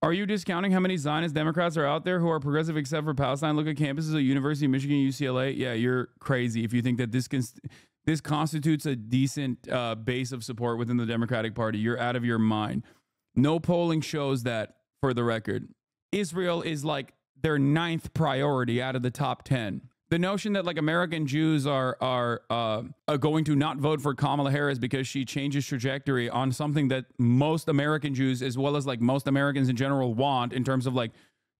Are you discounting how many Zionist Democrats are out there who are progressive except for Palestine? Look at campuses at University of Michigan, UCLA. Yeah, you're crazy if you think that this can this constitutes a decent uh, base of support within the Democratic Party. You're out of your mind. No polling shows that. For the record, Israel is like their ninth priority out of the top ten the notion that like American Jews are are, uh, are uh, going to not vote for Kamala Harris because she changes trajectory on something that most American Jews, as well as like most Americans in general, want in terms of like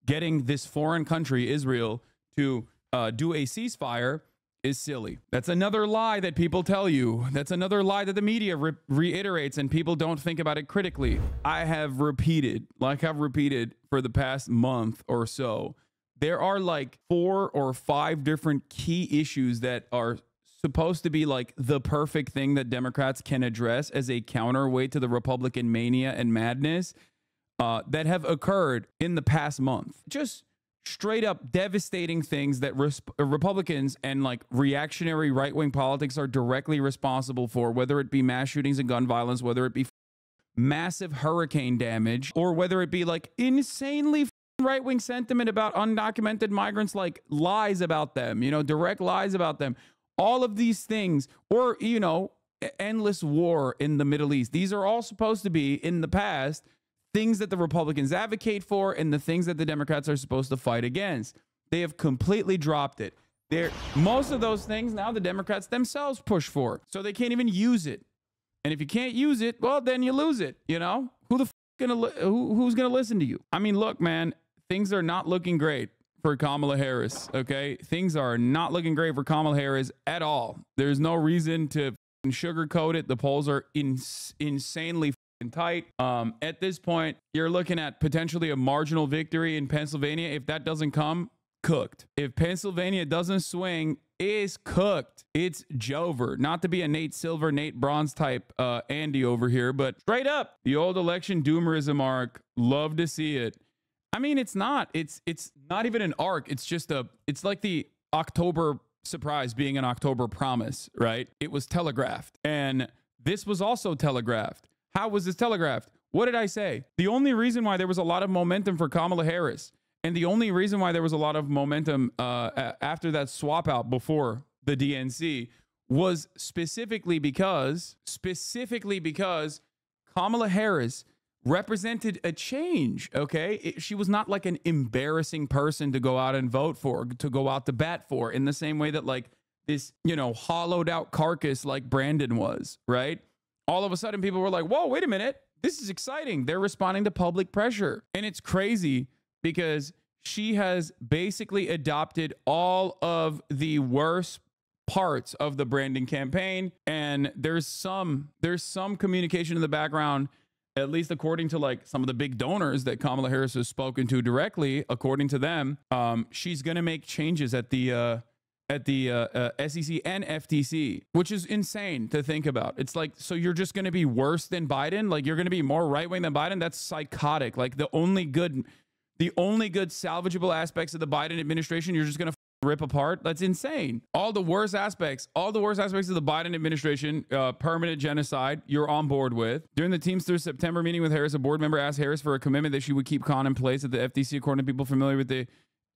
getting this foreign country Israel to uh, do a ceasefire is silly. That's another lie that people tell you. That's another lie that the media re reiterates and people don't think about it critically. I have repeated, like I've repeated for the past month or so there are like four or five different key issues that are supposed to be like the perfect thing that Democrats can address as a counterweight to the Republican mania and madness uh, that have occurred in the past month. Just straight up devastating things that uh, Republicans and like reactionary right wing politics are directly responsible for, whether it be mass shootings and gun violence, whether it be massive hurricane damage, or whether it be like insanely right wing sentiment about undocumented migrants, like lies about them, you know, direct lies about them. All of these things, or, you know, endless war in the Middle East. These are all supposed to be in the past things that the Republicans advocate for and the things that the Democrats are supposed to fight against. They have completely dropped it. They're, most of those things now the Democrats themselves push for, so they can't even use it. And if you can't use it, well, then you lose it. You know who the gonna who, who's gonna listen to you? I mean, look, man, things are not looking great for Kamala Harris. Okay. Things are not looking great for Kamala Harris at all. There's no reason to sugarcoat it. The polls are ins insanely tight. Um, at this point, you're looking at potentially a marginal victory in Pennsylvania. If that doesn't come, cooked. If Pennsylvania doesn't swing, is cooked. It's Jover. Not to be a Nate Silver, Nate Bronze type uh, Andy over here, but straight up, the old election doomerism arc. Love to see it. I mean, it's not. It's it's not even an arc. It's just a. It's like the October surprise being an October promise, right? It was telegraphed, and this was also telegraphed. How was this telegraphed? What did I say? The only reason why there was a lot of momentum for Kamala Harris, and the only reason why there was a lot of momentum uh, after that swap out before the DNC was specifically because specifically because Kamala Harris represented a change. Okay. It, she was not like an embarrassing person to go out and vote for, to go out to bat for, in the same way that like this, you know, hollowed out carcass like Brandon was, right? All of a sudden, people were like, whoa, wait a minute. This is exciting. They're responding to public pressure. And it's crazy because she has basically adopted all of the worst parts of the branding campaign and there's some there's some communication in the background at least according to like some of the big donors that Kamala Harris has spoken to directly, according to them, um, she's going to make changes at the uh, at the uh, uh, SEC and FTC, which is insane to think about. It's like so you're just going to be worse than Biden, like you're going to be more right wing than Biden. That's psychotic. Like the only good, the only good salvageable aspects of the Biden administration, you're just going to rip apart. That's insane. All the worst aspects, all the worst aspects of the Biden administration, uh, permanent genocide, you're on board with. During the Teamsters September meeting with Harris, a board member asked Harris for a commitment that she would keep Khan in place at the FTC, according to people familiar with the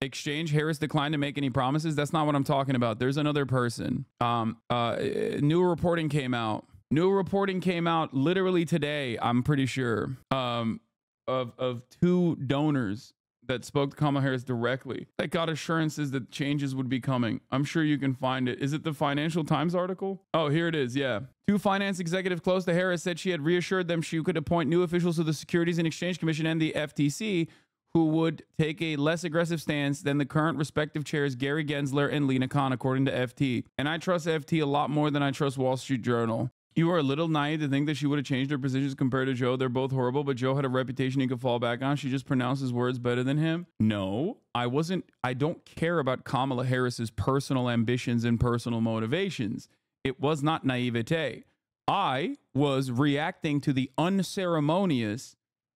exchange. Harris declined to make any promises. That's not what I'm talking about. There's another person. Um, uh, new reporting came out. New reporting came out literally today, I'm pretty sure, um, of, of two donors that spoke to Kamala Harris directly that got assurances that changes would be coming. I'm sure you can find it. Is it the Financial Times article? Oh, here it is. Yeah. Two finance executives close to Harris said she had reassured them she could appoint new officials to the Securities and Exchange Commission and the FTC who would take a less aggressive stance than the current respective chairs Gary Gensler and Lena Khan according to FT. And I trust FT a lot more than I trust Wall Street Journal. You are a little naive to think that she would have changed her positions compared to Joe. They're both horrible, but Joe had a reputation he could fall back on. She just pronounces words better than him. No, I wasn't. I don't care about Kamala Harris's personal ambitions and personal motivations. It was not naivete. I was reacting to the unceremonious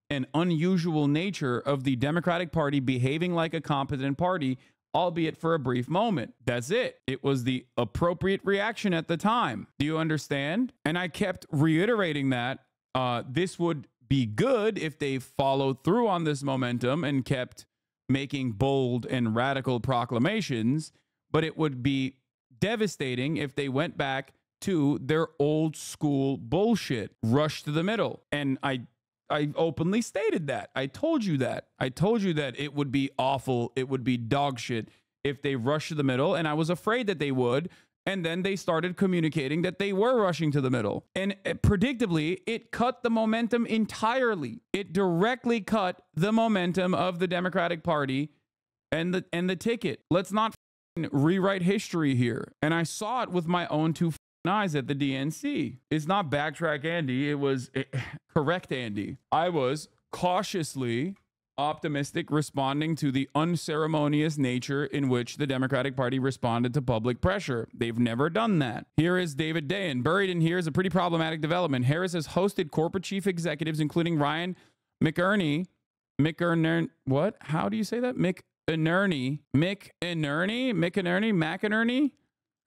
and unusual nature of the Democratic Party behaving like a competent party albeit for a brief moment. That's it. It was the appropriate reaction at the time. Do you understand? And I kept reiterating that uh, this would be good if they followed through on this momentum and kept making bold and radical proclamations, but it would be devastating if they went back to their old school bullshit, rush to the middle. And I I openly stated that. I told you that. I told you that it would be awful. It would be dog shit if they rushed to the middle, and I was afraid that they would. And then they started communicating that they were rushing to the middle. And eh, predictably, it cut the momentum entirely. It directly cut the momentum of the Democratic Party and the and the ticket. Let's not rewrite history here. And I saw it with my own two denies at the DNC. It's not backtrack Andy, it was eh, it, correct Andy. I was cautiously optimistic responding to the unceremonious nature in which the Democratic Party responded to public pressure. They've never done that. Here is David Dayan. Buried in here is a pretty problematic development. Harris has hosted corporate chief executives, including Ryan McInerney. McErner. what? How do you say that? Mc. Inerney, Mick Inerney, McInerney,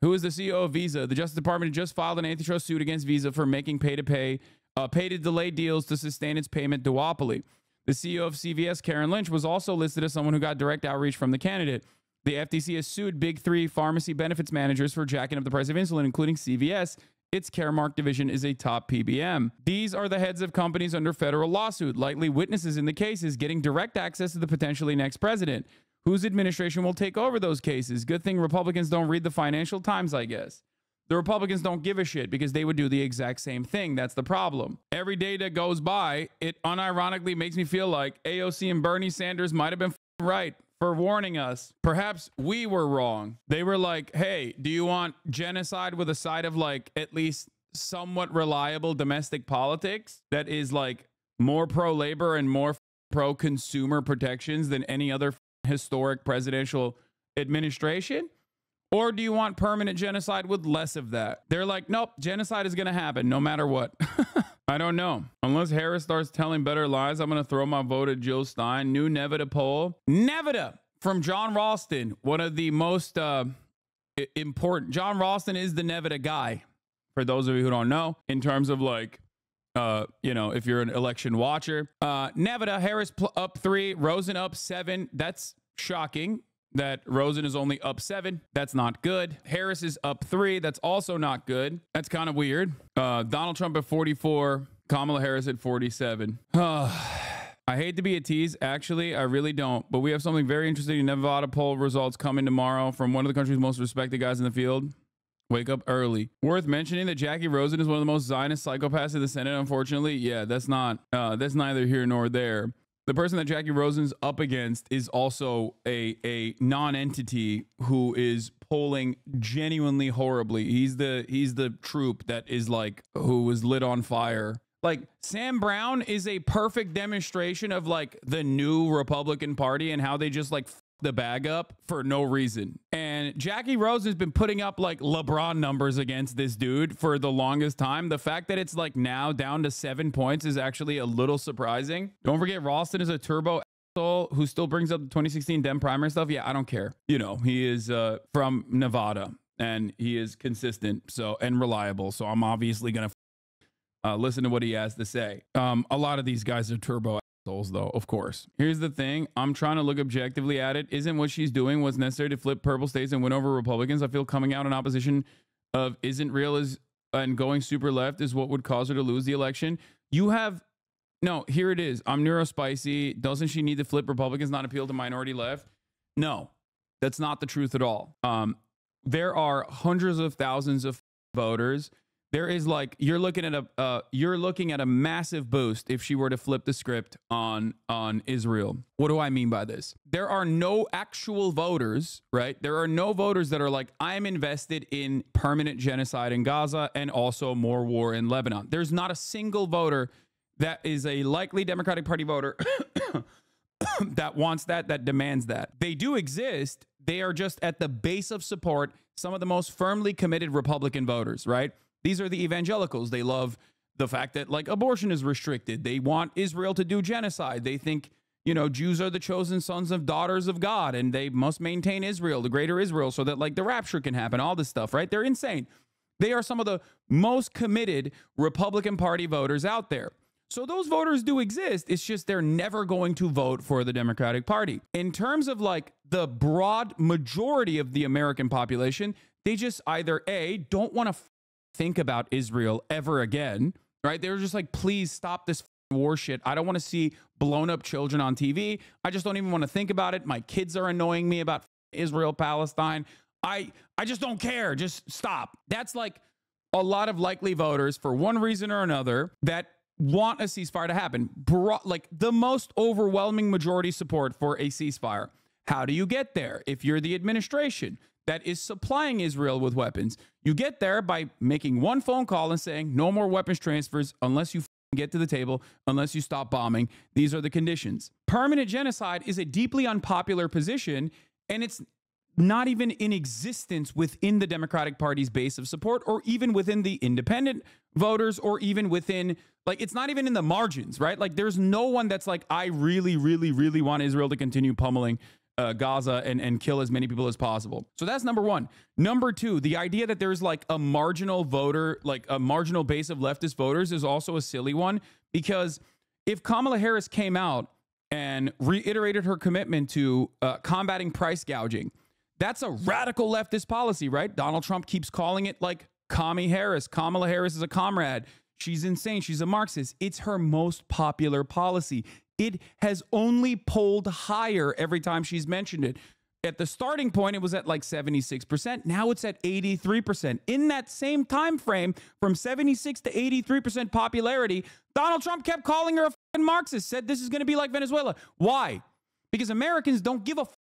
who is the CEO of Visa. The Justice Department just filed an antitrust suit against Visa for making pay to pay, uh, pay to delay deals to sustain its payment duopoly. The CEO of CVS, Karen Lynch, was also listed as someone who got direct outreach from the candidate. The FTC has sued big three pharmacy benefits managers for jacking up the price of insulin, including CVS. Its Caremark division is a top PBM. These are the heads of companies under federal lawsuit, likely witnesses in the cases, getting direct access to the potentially next president whose administration will take over those cases. Good thing Republicans don't read the Financial Times, I guess. The Republicans don't give a shit because they would do the exact same thing. That's the problem. Every day that goes by, it unironically makes me feel like AOC and Bernie Sanders might have been right for warning us. Perhaps we were wrong. They were like, hey, do you want genocide with a side of like at least somewhat reliable domestic politics that is like more pro labor and more pro consumer protections than any other historic presidential administration? Or do you want permanent genocide with less of that? They're like, nope, genocide is going to happen no matter what. I don't know. Unless Harris starts telling better lies, I'm going to throw my vote at Jill Stein. New Nevada poll. Nevada from John Ralston, one of the most uh, important. John Ralston is the Nevada guy, for those of you who don't know, in terms of like uh, you know, if you're an election watcher. Uh, Nevada, Harris pl- up three, Rosen up seven. That's shocking that Rosen is only up seven. That's not good. Harris is up three. That's also not good. That's kind of weird. Uh, Donald Trump at 44, Kamala Harris at 47. I hate to be a tease. Actually, I really don't. But we have something very interesting. Nevada poll results coming tomorrow from one of the country's most respected guys in the field. Wake up early. Worth mentioning that Jackie Rosen is one of the most Zionist psychopaths in the Senate. Unfortunately, yeah, that's not uh, that's neither here nor there. The person that Jackie Rosen's up against is also a a non-entity who is polling genuinely horribly. He's the he's the troop that is like who was lit on fire like Sam Brown is a perfect demonstration of like the new Republican Party and how they just like the bag up for no reason. And Jackie Rose has been putting up like LeBron numbers against this dude for the longest time. The fact that it's like now down to seven points is actually a little surprising. Don't forget, Ralston is a turbo asshole who still brings up the 2016 Dem primary stuff. Yeah, I don't care. You know, he is uh, from Nevada and he is consistent so and reliable. So I'm obviously going to uh, listen to what he has to say. Um, a lot of these guys are turbo though, of course. Here's the thing I'm trying to look objectively at it. Isn't what she's doing what's necessary to flip purple states and win over Republicans? I feel coming out in opposition of isn't real is and going super left is what would cause her to lose the election. You have no, here it is. I'm neurospicy. Doesn't she need to flip Republicans, not appeal to minority left? No, that's not the truth at all. Um, there are hundreds of thousands of voters there is like you're looking at a uh, you're looking at a massive boost if she were to flip the script on on Israel. What do I mean by this? There are no actual voters, right? There are no voters that are like I am invested in permanent genocide in Gaza and also more war in Lebanon. There's not a single voter that is a likely Democratic Party voter that wants that that demands that. They do exist. They are just at the base of support some of the most firmly committed Republican voters, right? These are the evangelicals. They love the fact that like abortion is restricted. They want Israel to do genocide. They think, you know, Jews are the chosen sons of daughters of God and they must maintain Israel, the greater Israel, so that like the rapture can happen, all this stuff, right? They're insane. They are some of the most committed Republican Party voters out there. So those voters do exist. It's just they're never going to vote for the Democratic Party. In terms of like the broad majority of the American population, they just either A, don't want to think about Israel ever again, right? They were just like, please stop this war shit. I don't want to see blown up children on TV. I just don't even want to think about it. My kids are annoying me about Israel, Palestine. I I just don't care. Just stop. That's like a lot of likely voters for one reason or another that want a ceasefire to happen. Bro- like the most overwhelming majority support for a ceasefire. How do you get there if you're the administration? that is supplying Israel with weapons. You get there by making one phone call and saying, no more weapons transfers unless you get to the table, unless you stop bombing. These are the conditions. Permanent genocide is a deeply unpopular position, and it's not even in existence within the Democratic Party's base of support or even within the independent voters or even within like it's not even in the margins, right? Like there's no one that's like I really really really want Israel to continue pummeling uh, Gaza and, and kill as many people as possible. So that's number one. Number two, the idea that there's like a marginal voter, like a marginal base of leftist voters is also a silly one because if Kamala Harris came out and reiterated her commitment to uh, combating price gouging, that's a radical leftist policy, right? Donald Trump keeps calling it like Commie Harris. Kamala Harris is a comrade. She's insane. She's a Marxist. It's her most popular policy. It has only pulled higher every time she's mentioned it. At the starting point, it was at like 76%. Now it's at 83%. In that same time frame, from 76 to 83% popularity, Donald Trump kept calling her a Marxist, said this is going to be like Venezuela. Why? Because Americans don't give a. F-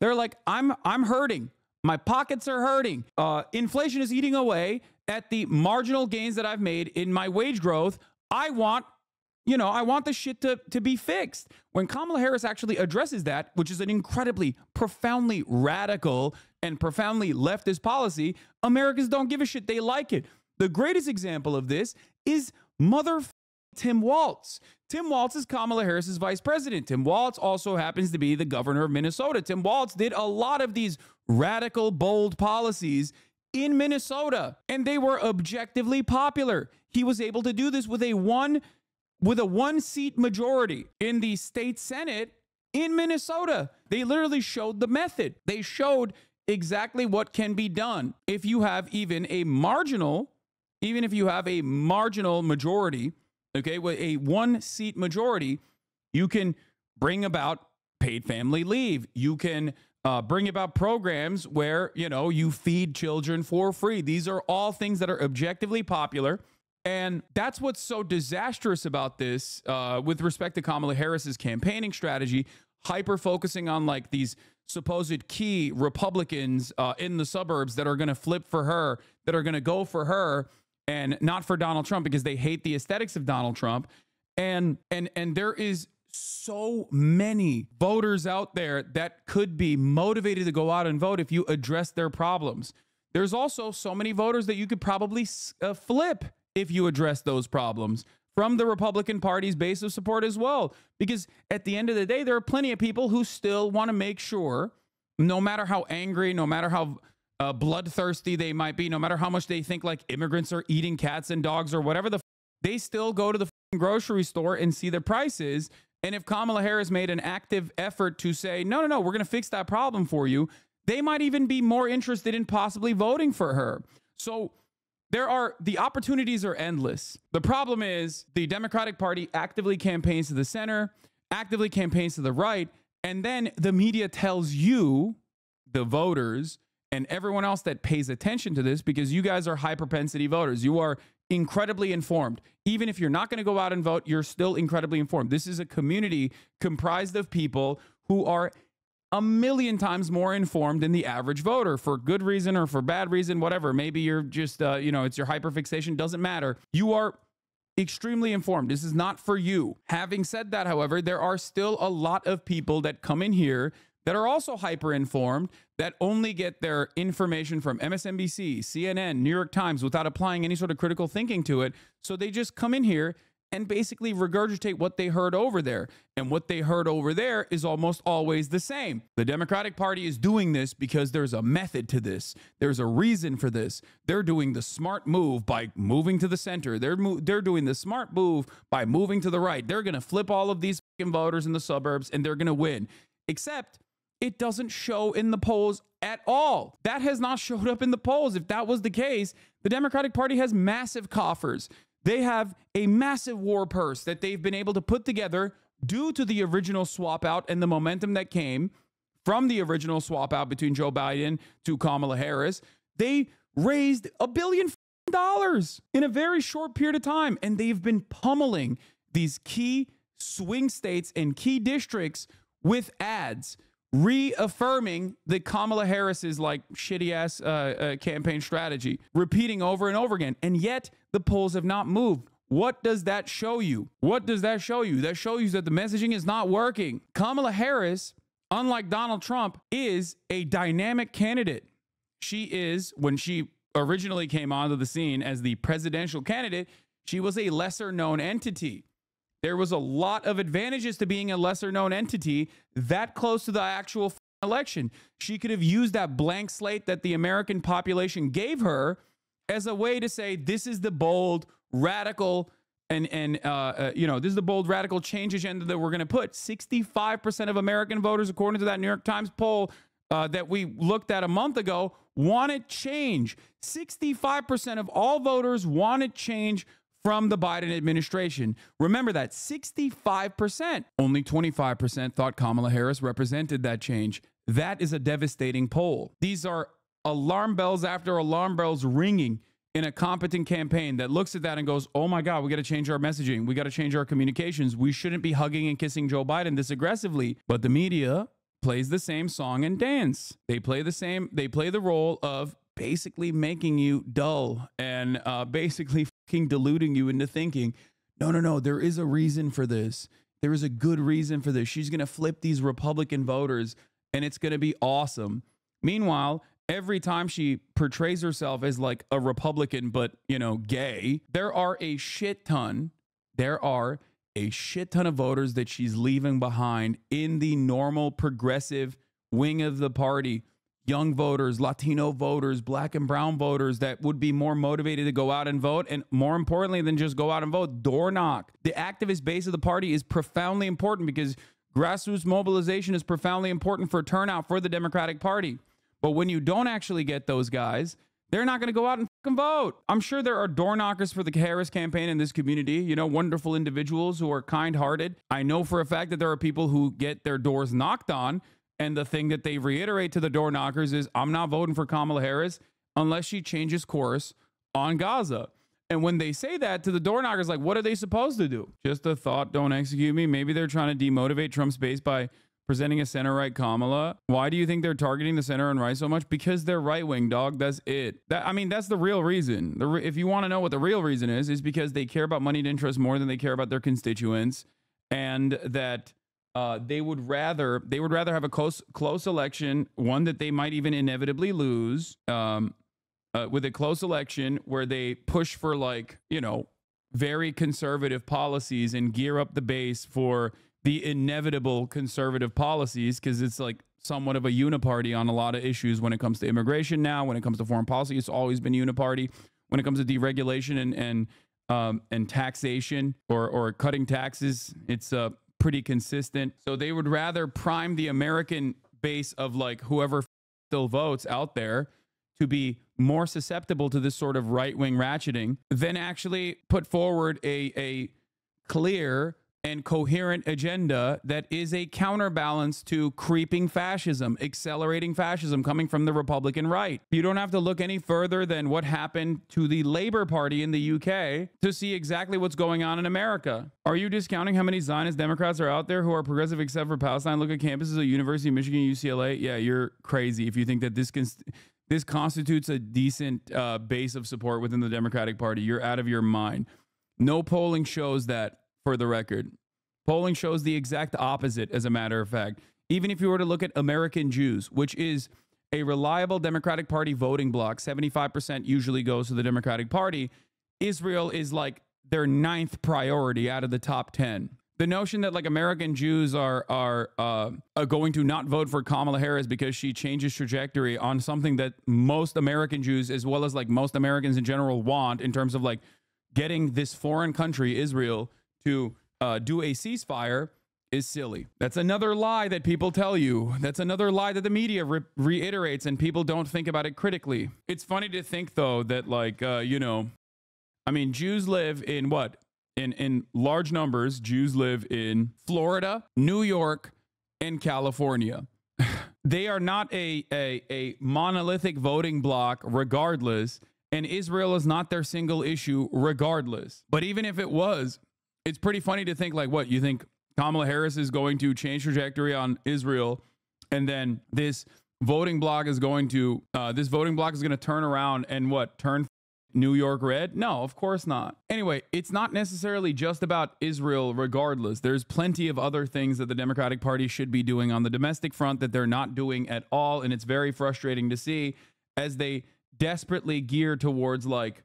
They're like, I'm, I'm hurting. My pockets are hurting. Uh, inflation is eating away at the marginal gains that I've made in my wage growth. I want you know, I want the shit to, to be fixed. When Kamala Harris actually addresses that, which is an incredibly, profoundly radical and profoundly leftist policy, Americans don't give a shit. They like it. The greatest example of this is mother Tim Walz. Tim Walz is Kamala Harris's vice president. Tim Walz also happens to be the governor of Minnesota. Tim Walz did a lot of these radical, bold policies in Minnesota, and they were objectively popular. He was able to do this with a one with a one seat majority in the state Senate in Minnesota. They literally showed the method. They showed exactly what can be done if you have even a marginal, even if you have a marginal majority, okay, with a one seat majority, you can bring about paid family leave. You can uh, bring about programs where, you know, you feed children for free. These are all things that are objectively popular and that's what's so disastrous about this uh, with respect to Kamala Harris's campaigning strategy, hyper focusing on like these supposed key Republicans uh, in the suburbs that are going to flip for her, that are going to go for her and not for Donald Trump because they hate the aesthetics of Donald Trump. And and and there is so many voters out there that could be motivated to go out and vote if you address their problems. There's also so many voters that you could probably uh, flip if you address those problems from the Republican Party's base of support as well. Because at the end of the day, there are plenty of people who still want to make sure, no matter how angry, no matter how uh, bloodthirsty they might be, no matter how much they think like immigrants are eating cats and dogs or whatever the f- they still go to the grocery store and see the prices. And if Kamala Harris made an active effort to say, no, no, no, we're going to fix that problem for you, they might even be more interested in possibly voting for her. So there are the opportunities are endless. The problem is the Democratic Party actively campaigns to the center, actively campaigns to the right, and then the media tells you, the voters, and everyone else that pays attention to this because you guys are high propensity voters. You are incredibly informed. Even if you're not going to go out and vote, you're still incredibly informed. This is a community comprised of people who are a million times more informed than the average voter for good reason or for bad reason, whatever. Maybe you're just, uh, you know, it's your hyperfixation, doesn't matter. You are extremely informed. This is not for you. Having said that, however, there are still a lot of people that come in here that are also hyper informed that only get their information from MSNBC, CNN, New York Times without applying any sort of critical thinking to it. So they just come in here and basically regurgitate what they heard over there. And what they heard over there is almost always the same. The Democratic Party is doing this because there's a method to this, there's a reason for this. They're doing the smart move by moving to the center, they're, they're doing the smart move by moving to the right. They're going to flip all of these voters in the suburbs and they're going to win. Except it doesn't show in the polls at all. That has not showed up in the polls. If that was the case, the Democratic Party has massive coffers. They have a massive war purse that they've been able to put together due to the original swap out and the momentum that came from the original swap out between Joe Biden to Kamala Harris. They raised a billion dollars in a very short period of time, and they've been pummeling these key swing states and key districts with ads reaffirming that Kamala Harris's like shitty ass uh, uh, campaign strategy, repeating over and over again. And yet the polls have not moved. What does that show you? What does that show you? That shows you that the messaging is not working. Kamala Harris, unlike Donald Trump, is a dynamic candidate. She is, when she originally came onto the scene as the presidential candidate, she was a lesser known entity. There was a lot of advantages to being a lesser known entity that close to the actual election. She could have used that blank slate that the American population gave her as a way to say, this is the bold, radical, and, and uh, uh, you know, this is the bold, radical change agenda that we're going to put. 65% of American voters, according to that New York Times poll uh, that we looked at a month ago, wanted change. 65% of all voters wanted change from the Biden administration. Remember that 65%, only 25% thought Kamala Harris represented that change. That is a devastating poll. These are alarm bells after alarm bells ringing in a competent campaign that looks at that and goes, oh my God, we got to change our messaging. We got to change our communications. We shouldn't be hugging and kissing Joe Biden this aggressively. But the media plays the same song and dance. They play the same, they play the role of basically making you dull and uh, basically fucking deluding you into thinking, no, no, no, there is a reason for this. There is a good reason for this. She's going to flip these Republican voters and it's going to be awesome. Meanwhile, every time she portrays herself as like a Republican, but, you know, gay, there are a shit ton, there are a shit ton of voters that she's leaving behind in the normal progressive wing of the party young voters, Latino voters, black and brown voters that would be more motivated to go out and vote. And more importantly than just go out and vote, door knock. The activist base of the party is profoundly important because grassroots mobilization is profoundly important for turnout for the Democratic Party. But when you don't actually get those guys, they're not going to go out and vote. I'm sure there are door knockers for the Harris campaign in this community, you know, wonderful individuals who are kind hearted. I know for a fact that there are people who get their doors knocked on and the thing that they reiterate to the door knockers is I'm not voting for Kamala Harris unless she changes course on Gaza. And when they say that to the door knockers, like, what are they supposed to do? Just a thought, don't execute me. Maybe they're trying to demotivate Trump's base by presenting a center right Kamala. Why do you think they're targeting the center and right so much? Because they're right wing, dog. That's it. That, I mean, that's the real reason. The re- if you want to know what the real reason is, is because they care about moneyed interests more than they care about their constituents, and that uh, they would rather they would rather have a close close election, one that they might even inevitably lose, um, uh, with a close election where they push for like you know very conservative policies and gear up the base for the inevitable conservative policies because it's like somewhat of a uniparty on a lot of issues when it comes to immigration now when it comes to foreign policy it's always been uniparty when it comes to deregulation and and um, and taxation or or cutting taxes it's uh pretty consistent. So they would rather prime the American base of like whoever still votes out there to be more susceptible to this sort of right wing ratcheting than actually put forward a, a clear and coherent agenda that is a counterbalance to creeping fascism, accelerating fascism coming from the Republican right. You don't have to look any further than what happened to the Labour Party in the UK to see exactly what's going on in America. Are you discounting how many Zionist Democrats are out there who are progressive except for Palestine? Look at campuses at University of Michigan, UCLA. Yeah, you're crazy if you think that this can this constitutes a decent uh, base of support within the Democratic Party. You're out of your mind. No polling shows that for the record. Polling shows the exact opposite, as a matter of fact. Even if you were to look at American Jews, which is a reliable Democratic Party voting bloc, 75% usually goes to the Democratic Party. Israel is like their ninth priority out of the top 10. The notion that like American Jews are are, uh, are going to not vote for Kamala Harris because she changes trajectory on something that most American Jews, as well as like most Americans in general, want in terms of like getting this foreign country, Israel, to uh, do a ceasefire is silly. That's another lie that people tell you. That's another lie that the media re reiterates and people don't think about it critically. It's funny to think though that like uh, you know, I mean Jews live in what? In in large numbers, Jews live in Florida, New York, and California. they are not a, a a monolithic voting bloc regardless, and Israel is not their single issue regardless. But even if it was, it's pretty funny to think like what you think Kamala Harris is going to change trajectory on Israel, and then this voting block is going to uh, this voting block is going to turn around and what turn New York red? No, of course not. Anyway, it's not necessarily just about Israel, regardless. There's plenty of other things that the Democratic Party should be doing on the domestic front that they're not doing at all. And it's very frustrating to see as they desperately gear towards like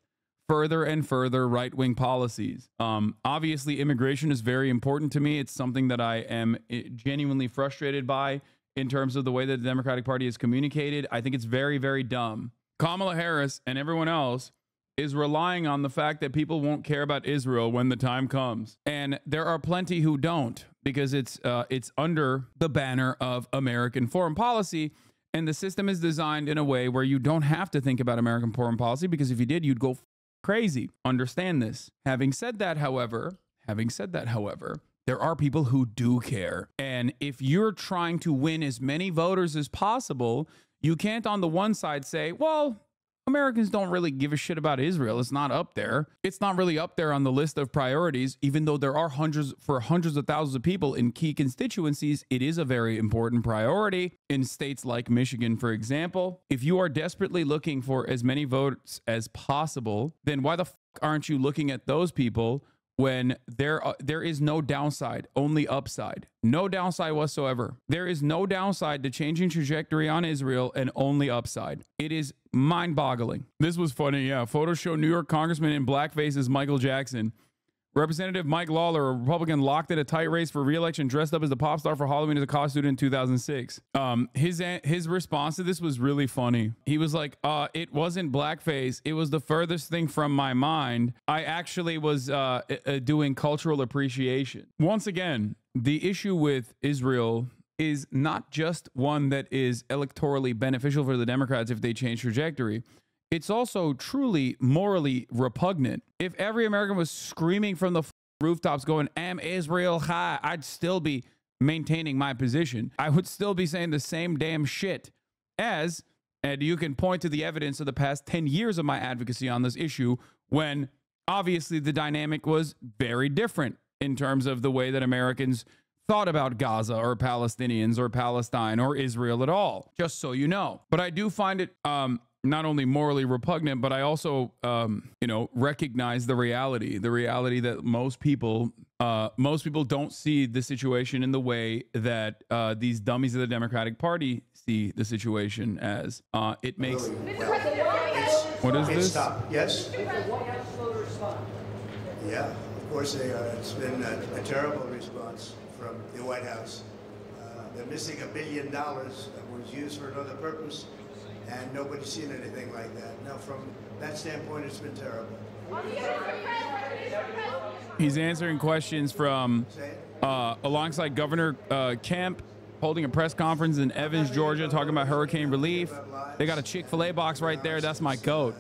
further and further right wing policies. Um, obviously, immigration is very important to me. It's something that I am eh, genuinely frustrated by in terms of the way that the Democratic Party is communicated. I think it's very, very dumb. Kamala Harris and everyone else is relying on the fact that people won't care about Israel when the time comes. And there are plenty who don't because it's uh, it's under the banner of American foreign policy. And the system is designed in a way where you don't have to think about American foreign policy because if you did, you'd go crazy. Understand this. Having said that, however, having said that, however, there are people who do care. And if you're trying to win as many voters as possible, you can't on the one side say, well, Americans don't really give a shit about Israel. It's not up there. It's not really up there on the list of priorities, even though there are hundreds for hundreds of thousands of people in key constituencies. It is a very important priority in states like Michigan, for example. If you are desperately looking for as many votes as possible, then why the fuck aren't you looking at those people when there uh, there is no downside, only upside. No downside whatsoever. There is no downside to changing trajectory on Israel and only upside. It is mind-boggling. This was funny. Yeah, photo show New York congressman in blackface as Michael Jackson. Representative Mike Lawler, a Republican locked in a tight race for reelection, dressed up as a pop star for Halloween as a college student in 2006. Um, his his response to this was really funny. He was like, uh, "It wasn't blackface. It was the furthest thing from my mind. I actually was uh, uh, uh doing cultural appreciation." Once again, the issue with Israel is not just one that is electorally beneficial for the Democrats if they change trajectory. It's also truly morally repugnant. If every American was screaming from the rooftops going, Am Israel high, I'd still be maintaining my position. I would still be saying the same damn shit as, and you can point to the evidence of the past 10 years of my advocacy on this issue when obviously the dynamic was very different in terms of the way that Americans thought about Gaza or Palestinians or Palestine or Israel at all, just so you know. But I do find it um, not only morally repugnant, but I also, um, you know, recognize the reality, the reality that most people, uh, most people don't see the situation in the way that uh, these dummies of the Democratic Party see the situation as. Uh, it makes. What is this? Stop. Yes. Yeah, of course they are. Uh, it's been a, a terrible response from the White House. Uh, they're missing a billion dollars that was used for another purpose and nobody's seen anything like that. Now, from that standpoint, it's been terrible. He's answering questions from uh, alongside Governor uh, Kemp, holding a press conference in Evans, Georgia, talking about hurricane relief. They got a Chick fil A box right there. That's my goat.